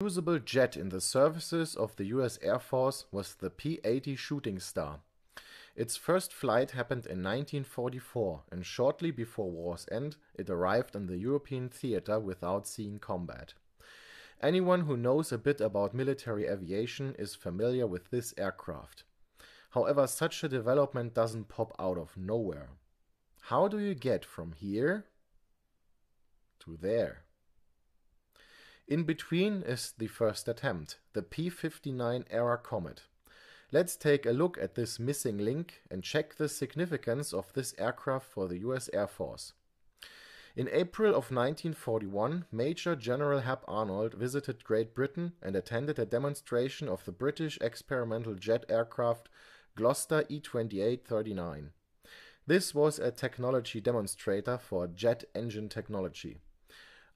usable jet in the services of the U.S. Air Force was the P-80 Shooting Star. Its first flight happened in 1944, and shortly before war's end it arrived in the European theater without seeing combat. Anyone who knows a bit about military aviation is familiar with this aircraft. However, such a development doesn't pop out of nowhere. How do you get from here to there? In between is the first attempt, the P59 error comet. Let's take a look at this missing link and check the significance of this aircraft for the US Air Force. In April of 1941, Major General Hap Arnold visited Great Britain and attended a demonstration of the British experimental jet aircraft Gloucester E2839. This was a technology demonstrator for jet engine technology.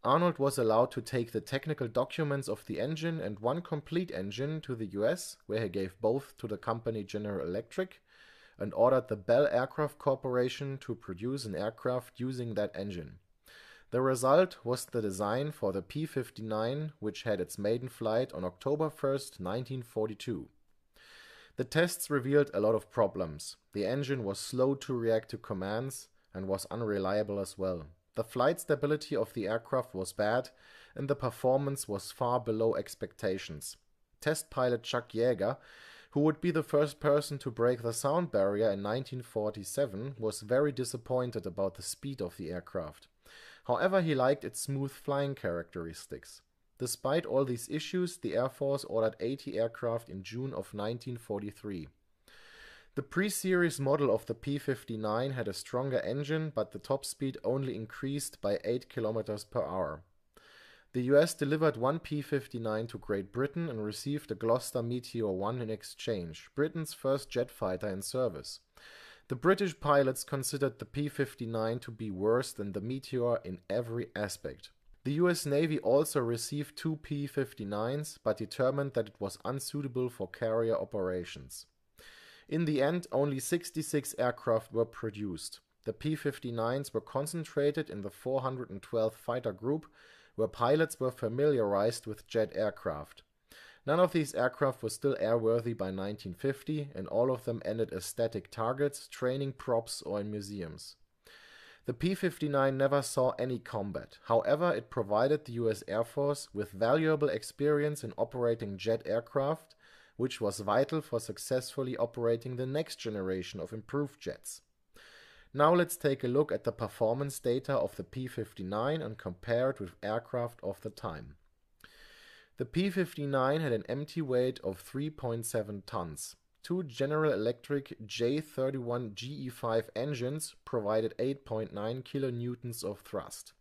Arnold was allowed to take the technical documents of the engine and one complete engine to the US, where he gave both to the company General Electric and ordered the Bell Aircraft Corporation to produce an aircraft using that engine. The result was the design for the P 59, which had its maiden flight on October 1, 1942. The tests revealed a lot of problems. The engine was slow to react to commands and was unreliable as well. The flight stability of the aircraft was bad, and the performance was far below expectations. Test pilot Chuck Yeager, who would be the first person to break the sound barrier in 1947, was very disappointed about the speed of the aircraft. However, he liked its smooth flying characteristics. Despite all these issues, the Air Force ordered 80 aircraft in June of 1943. The pre-series model of the P-59 had a stronger engine, but the top speed only increased by 8 km per hour. The US delivered one P-59 to Great Britain and received a Gloster Meteor 1 in exchange, Britain's first jet fighter in service. The British pilots considered the P-59 to be worse than the Meteor in every aspect. The US Navy also received two P-59s, but determined that it was unsuitable for carrier operations. In the end, only 66 aircraft were produced. The P 59s were concentrated in the 412th Fighter Group, where pilots were familiarized with jet aircraft. None of these aircraft were still airworthy by 1950, and all of them ended as static targets, training props, or in museums. The P 59 never saw any combat. However, it provided the US Air Force with valuable experience in operating jet aircraft which was vital for successfully operating the next generation of improved jets. Now let's take a look at the performance data of the P-59 and compare it with aircraft of the time. The P-59 had an empty weight of 3.7 tons. Two General Electric J-31 GE5 engines provided 8.9 kilonewtons of thrust.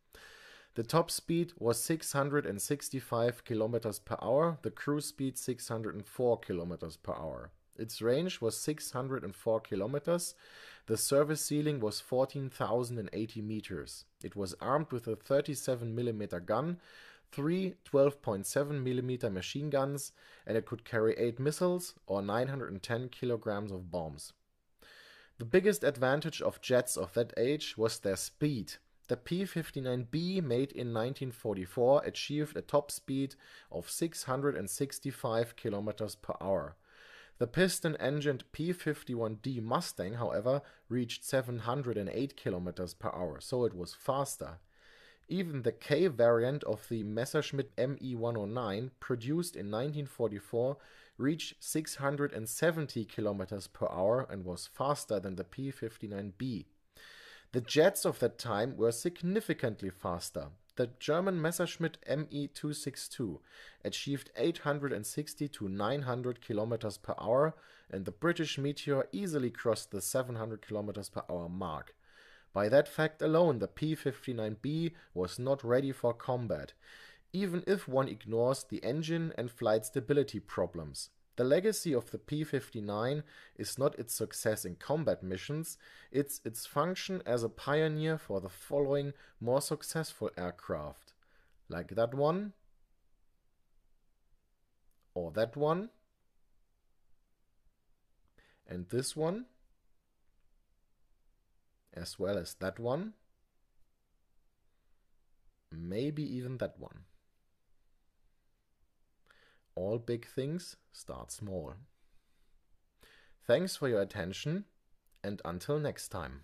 The top speed was 665 kilometers per hour, the cruise speed 604 kilometers per hour. Its range was 604 kilometers. The service ceiling was 14,080 meters. It was armed with a 37mm gun, three 12.7mm machine guns, and it could carry 8 missiles or 910 kilograms of bombs. The biggest advantage of jets of that age was their speed. The P-59B made in 1944 achieved a top speed of 665 km per hour. The piston-engined P-51D Mustang, however, reached 708 km per hour, so it was faster. Even the K variant of the Messerschmitt ME-109, produced in 1944, reached 670 km per hour and was faster than the P-59B. The jets of that time were significantly faster. The German Messerschmitt ME 262 achieved 860 to 900 km per hour, and the British Meteor easily crossed the 700 km per hour mark. By that fact alone, the P 59B was not ready for combat, even if one ignores the engine and flight stability problems. The legacy of the P 59 is not its success in combat missions, it's its function as a pioneer for the following more successful aircraft, like that one, or that one, and this one, as well as that one, maybe even that one all big things, start small. Thanks for your attention and until next time.